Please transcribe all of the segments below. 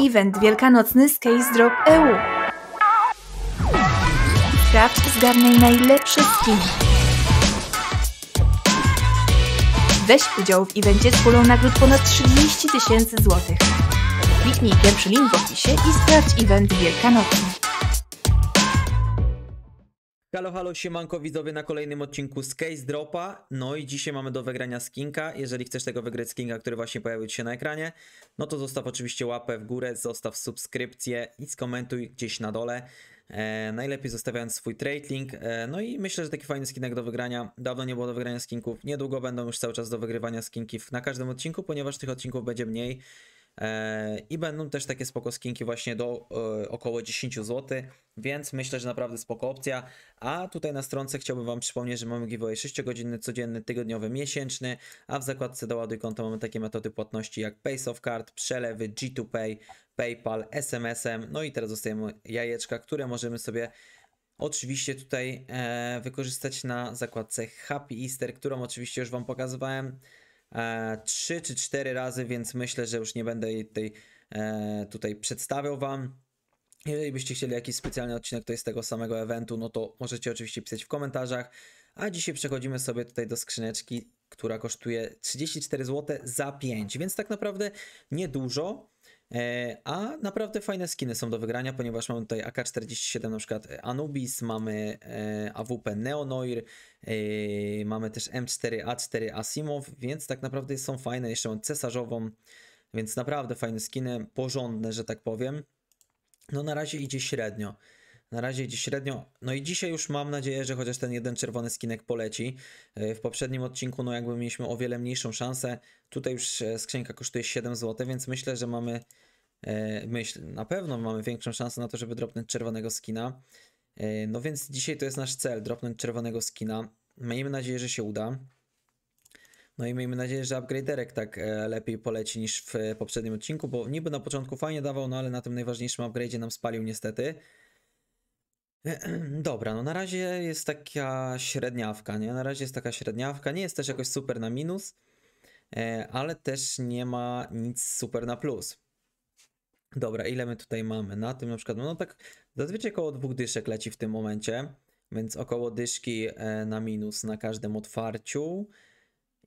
Event wielkanocny z Case Drop EU. Sprawdź, zgarnij najlepsze skin. Weź udział w evencie z pulą nagród ponad 30 tysięcy złotych. Kliknij pierwszy link w opisie i sprawdź event wielkanocny. Halo, halo, siemanko widzowie na kolejnym odcinku z Case Dropa. No i dzisiaj mamy do wygrania skinka. Jeżeli chcesz tego wygrać skinka, który właśnie pojawił się na ekranie, no to zostaw oczywiście łapę w górę, zostaw subskrypcję i skomentuj gdzieś na dole. E, najlepiej zostawiając swój trade link. E, no i myślę, że taki fajny skinek do wygrania. Dawno nie było do wygrania skinków. Niedługo będą już cały czas do wygrywania skinki na każdym odcinku, ponieważ tych odcinków będzie mniej. E, I będą też takie spoko skinki właśnie do e, około 10 zł, więc myślę, że naprawdę spoko opcja. A tutaj na stronce chciałbym Wam przypomnieć, że mamy giveaway 6-godzinny, codzienny, tygodniowy, miesięczny, a w zakładce doładuj konto mamy takie metody płatności jak of Card, przelewy, G2Pay, PayPal, SMS-em. No i teraz dostajemy jajeczka, które możemy sobie Oczywiście tutaj e, wykorzystać na zakładce Happy Easter, którą oczywiście już Wam pokazywałem. E, trzy czy cztery razy, więc myślę, że już nie będę jej tutaj, e, tutaj przedstawiał Wam. Jeżeli byście chcieli jakiś specjalny odcinek tutaj z tego samego eventu, no to możecie oczywiście pisać w komentarzach. A dzisiaj przechodzimy sobie tutaj do skrzyneczki, która kosztuje 34 zł za 5, więc tak naprawdę niedużo. E, a naprawdę fajne skiny są do wygrania, ponieważ mamy tutaj AK-47, na przykład e, Anubis, mamy e, AWP Neonoir, mamy też M4A4 Asimov, więc tak naprawdę są fajne. Jeszcze cesarzową, więc naprawdę fajne skiny, porządne, że tak powiem. No na razie idzie średnio. Na razie idzie średnio. No i dzisiaj już mam nadzieję, że chociaż ten jeden czerwony skinek poleci. E, w poprzednim odcinku, no jakby mieliśmy o wiele mniejszą szansę. Tutaj już e, skrzynka kosztuje 7 zł, więc myślę, że mamy e, myśl, na pewno mamy większą szansę na to, żeby dropnąć czerwonego skina. No więc dzisiaj to jest nasz cel, dropnąć czerwonego skina. Miejmy nadzieję, że się uda. No i miejmy nadzieję, że upgraderek tak lepiej poleci niż w poprzednim odcinku, bo niby na początku fajnie dawał, no ale na tym najważniejszym upgrade nam spalił niestety. E, dobra, no na razie jest taka średniawka, nie? Na razie jest taka średniawka, nie jest też jakoś super na minus, e, ale też nie ma nic super na plus. Dobra, ile my tutaj mamy? Na tym na przykład, no tak zazwyczaj około dwóch dyszek leci w tym momencie, więc około dyszki e, na minus na każdym otwarciu.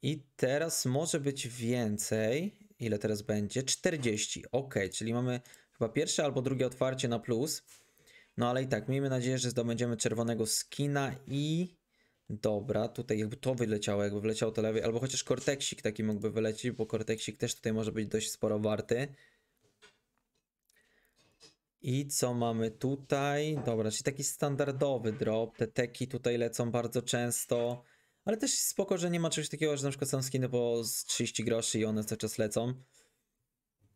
I teraz może być więcej. Ile teraz będzie? 40. Ok, czyli mamy chyba pierwsze albo drugie otwarcie na plus. No ale i tak, miejmy nadzieję, że zdobędziemy czerwonego skina i... Dobra, tutaj jakby to wyleciało, jakby wleciał to lewy, albo chociaż korteksik taki mógłby wylecieć, bo korteksik też tutaj może być dość sporo warty. I co mamy tutaj? Dobra, czyli taki standardowy drop. Te teki tutaj lecą bardzo często. Ale też spoko, że nie ma czegoś takiego, że na przykład są skiny po 30 groszy i one cały czas lecą.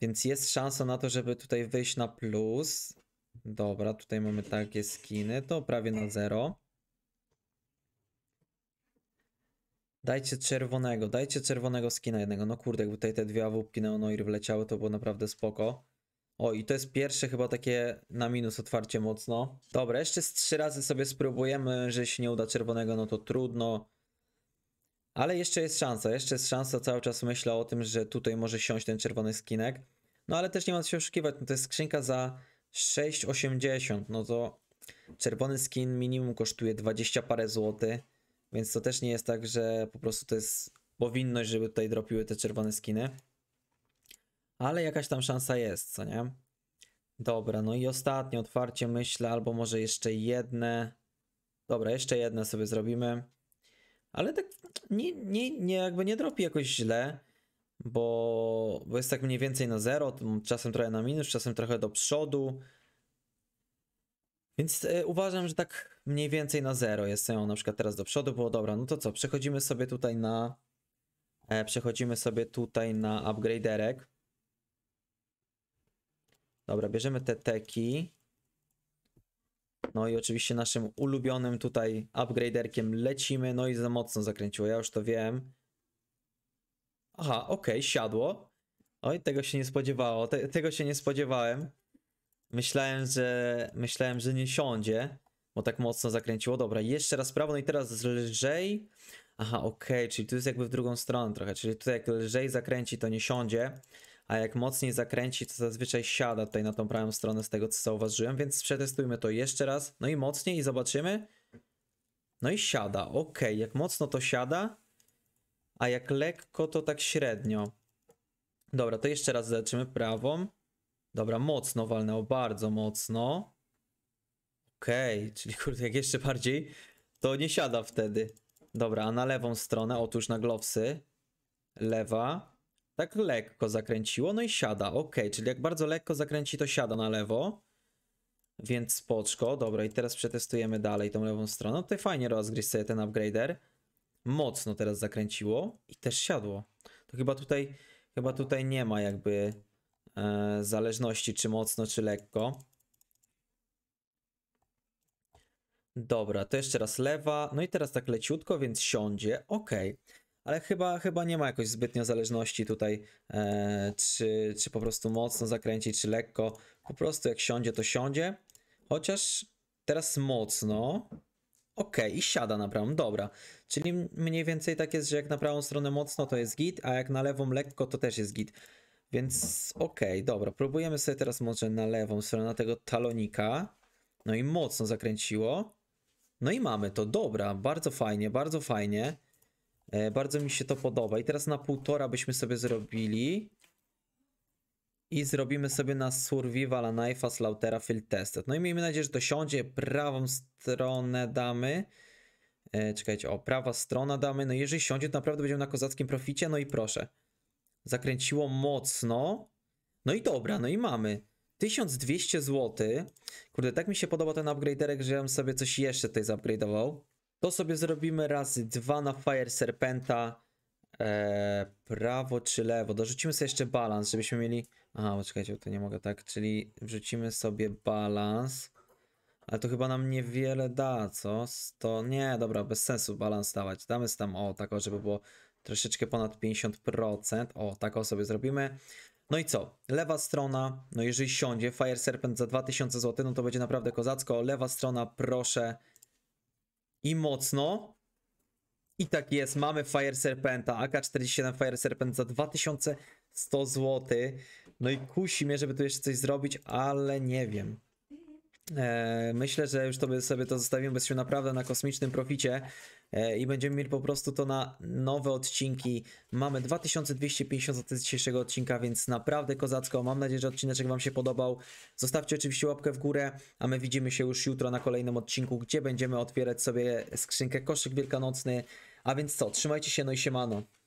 Więc jest szansa na to, żeby tutaj wyjść na plus. Dobra, tutaj mamy takie skiny, to prawie na zero. Dajcie czerwonego, dajcie czerwonego skina jednego. No kurde, jakby tutaj te dwie awupki Neonoir wleciały, to było naprawdę spoko. O, i to jest pierwsze chyba takie na minus otwarcie mocno. Dobra, jeszcze z trzy razy sobie spróbujemy, że się nie uda czerwonego, no to trudno. Ale jeszcze jest szansa, jeszcze jest szansa, cały czas myślę o tym, że tutaj może siąść ten czerwony skinek. No ale też nie ma co się oszukiwać, no to jest skrzynka za 6,80, no to czerwony skin minimum kosztuje 20 parę złotych, więc to też nie jest tak, że po prostu to jest powinność, żeby tutaj dropiły te czerwone skiny. Ale jakaś tam szansa jest, co nie? Dobra, no i ostatnie otwarcie myślę, albo może jeszcze jedne. Dobra, jeszcze jedne sobie zrobimy. Ale tak nie, nie, nie jakby nie dropi jakoś źle bo, bo jest tak mniej więcej na zero, czasem trochę na minus, czasem trochę do przodu. Więc e, uważam, że tak mniej więcej na zero jest ją na przykład teraz do przodu. Było dobra, no to co, przechodzimy sobie tutaj na e, przechodzimy sobie tutaj na upgraderek. Dobra, bierzemy te teki. No i oczywiście naszym ulubionym tutaj upgraderkiem lecimy. No i za mocno zakręciło, ja już to wiem. Aha, okej, okay, siadło. Oj, tego się nie spodziewało, Te, tego się nie spodziewałem. Myślałem, że myślałem, że nie siądzie, bo tak mocno zakręciło. Dobra, jeszcze raz prawo, no i teraz lżej. Aha, okej, okay, czyli tu jest jakby w drugą stronę trochę, czyli tutaj jak lżej zakręci, to nie siądzie, a jak mocniej zakręci, to zazwyczaj siada tutaj na tą prawą stronę z tego, co zauważyłem, więc przetestujmy to jeszcze raz, no i mocniej i zobaczymy. No i siada, okej, okay, jak mocno to siada, a jak lekko, to tak średnio. Dobra, to jeszcze raz zobaczymy prawą. Dobra, mocno walnęło, bardzo mocno. Okej, okay, czyli kurde, jak jeszcze bardziej, to nie siada wtedy. Dobra, a na lewą stronę, otóż na glowsy. Lewa. Tak lekko zakręciło, no i siada. Okej, okay, czyli jak bardzo lekko zakręci, to siada na lewo. Więc spoczko. Dobra, i teraz przetestujemy dalej tą lewą stronę. No, Tutaj fajnie rozgryźć sobie ten upgrader mocno teraz zakręciło i też siadło. To chyba tutaj, chyba tutaj nie ma jakby e, zależności, czy mocno, czy lekko. Dobra, to jeszcze raz lewa. No i teraz tak leciutko, więc siądzie. Ok. Ale chyba, chyba nie ma jakoś zbytnio zależności tutaj, e, czy, czy po prostu mocno zakręcić, czy lekko. Po prostu jak siądzie, to siądzie. Chociaż teraz mocno. OK, i siada na prawą, dobra. Czyli mniej więcej tak jest, że jak na prawą stronę mocno to jest git, a jak na lewą lekko to też jest git. Więc OK, dobra, próbujemy sobie teraz może na lewą stronę tego talonika. No i mocno zakręciło. No i mamy to, dobra, bardzo fajnie, bardzo fajnie. E, bardzo mi się to podoba. I teraz na półtora byśmy sobie zrobili i zrobimy sobie na Survival Knife'a z Lautera Field Tested. No i miejmy nadzieję, że to siądzie. Prawą stronę damy. E, czekajcie, o, prawa strona damy. No jeżeli siądzie, to naprawdę będziemy na kozackim proficie. No i proszę. Zakręciło mocno. No i dobra, no i mamy. 1200 zł. Kurde, tak mi się podoba ten upgraderek, że ja bym sobie coś jeszcze tutaj zupgrade'ował. To sobie zrobimy razy dwa na Fire Serpenta e, prawo czy lewo. Dorzucimy sobie jeszcze balans, żebyśmy mieli... Aha, poczekajcie, to nie mogę tak, czyli wrzucimy sobie balans. Ale to chyba nam niewiele da, co? To nie, dobra, bez sensu balans dawać. Damy tam, o, tak, o, żeby było troszeczkę ponad 50%. O, tak o sobie zrobimy. No i co? Lewa strona, no jeżeli siądzie Fire Serpent za 2000 zł, no to będzie naprawdę kozacko. Lewa strona, proszę i mocno. I tak jest, mamy Fire Serpenta, AK-47 Fire Serpent za 2100 zł. No i kusi mnie, żeby tu jeszcze coś zrobić, ale nie wiem. Eee, myślę, że już to by sobie to zostawiłem, bo się naprawdę na kosmicznym proficie. E, i będziemy mieli po prostu to na nowe odcinki. Mamy 2250 od z dzisiejszego odcinka, więc naprawdę kozacko. Mam nadzieję, że odcineczek Wam się podobał. Zostawcie oczywiście łapkę w górę, a my widzimy się już jutro na kolejnym odcinku, gdzie będziemy otwierać sobie skrzynkę koszyk wielkanocny. A więc co, trzymajcie się, no i siemano.